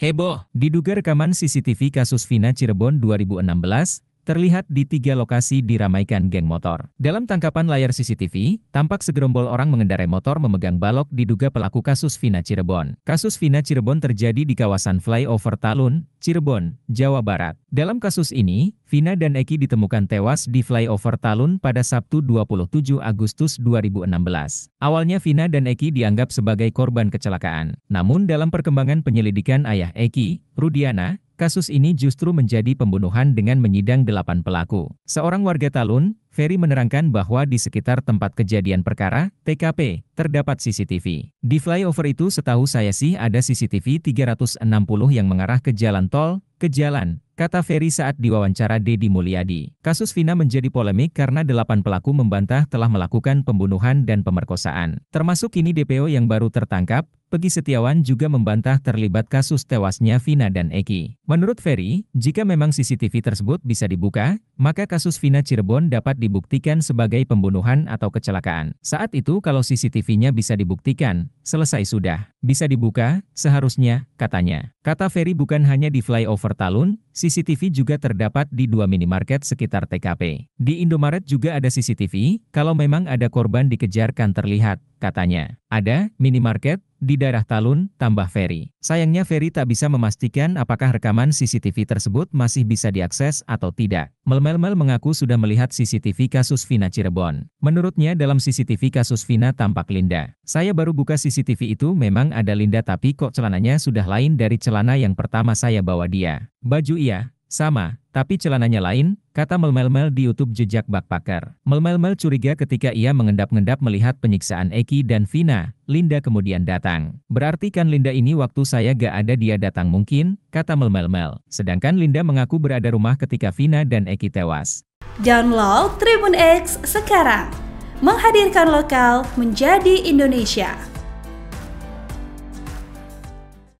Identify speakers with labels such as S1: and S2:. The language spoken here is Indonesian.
S1: Heboh, diduga rekaman CCTV kasus Vina Cirebon 2016, terlihat di tiga lokasi diramaikan geng motor. Dalam tangkapan layar CCTV, tampak segerombol orang mengendarai motor memegang balok diduga pelaku kasus Vina Cirebon. Kasus Vina Cirebon terjadi di kawasan flyover Talun, Cirebon, Jawa Barat. Dalam kasus ini, Vina dan Eki ditemukan tewas di flyover Talun pada Sabtu 27 Agustus 2016. Awalnya Vina dan Eki dianggap sebagai korban kecelakaan. Namun dalam perkembangan penyelidikan ayah Eki, Rudiana, kasus ini justru menjadi pembunuhan dengan menyidang delapan pelaku. Seorang warga Talun, Ferry menerangkan bahwa di sekitar tempat kejadian perkara, TKP, terdapat CCTV. Di flyover itu setahu saya sih ada CCTV 360 yang mengarah ke jalan tol, ke jalan, kata Ferry saat diwawancara Dedi Mulyadi. Kasus Vina menjadi polemik karena delapan pelaku membantah telah melakukan pembunuhan dan pemerkosaan. Termasuk kini DPO yang baru tertangkap, Pegi Setiawan juga membantah terlibat kasus tewasnya Vina dan Eki. Menurut Ferry, jika memang CCTV tersebut bisa dibuka, maka kasus Vina Cirebon dapat dibuktikan sebagai pembunuhan atau kecelakaan. Saat itu kalau CCTV-nya bisa dibuktikan, Selesai sudah, bisa dibuka, seharusnya, katanya. Kata Ferry bukan hanya di flyover Talun, CCTV juga terdapat di dua minimarket sekitar TKP. Di Indomaret juga ada CCTV, kalau memang ada korban dikejarkan terlihat, katanya. Ada, minimarket, di daerah Talun, tambah Ferry. Sayangnya Ferry tak bisa memastikan apakah rekaman CCTV tersebut masih bisa diakses atau tidak. Melmel-mel mengaku sudah melihat CCTV kasus Vina Cirebon. Menurutnya dalam CCTV kasus Vina tampak Linda. Saya baru buka CCTV itu memang ada Linda tapi kok celananya sudah lain dari celana yang pertama saya bawa dia. Baju iya, sama, tapi celananya lain, kata Melmelmel di YouTube jejak backpacker. Melmelmel curiga ketika ia mengendap-endap melihat penyiksaan Eki dan Vina, Linda kemudian datang. Berarti kan Linda ini waktu saya gak ada dia datang mungkin, kata Melmelmel. Sedangkan Linda mengaku berada rumah ketika Vina dan Eki tewas. Download Tribun X sekarang. Menghadirkan lokal menjadi Indonesia.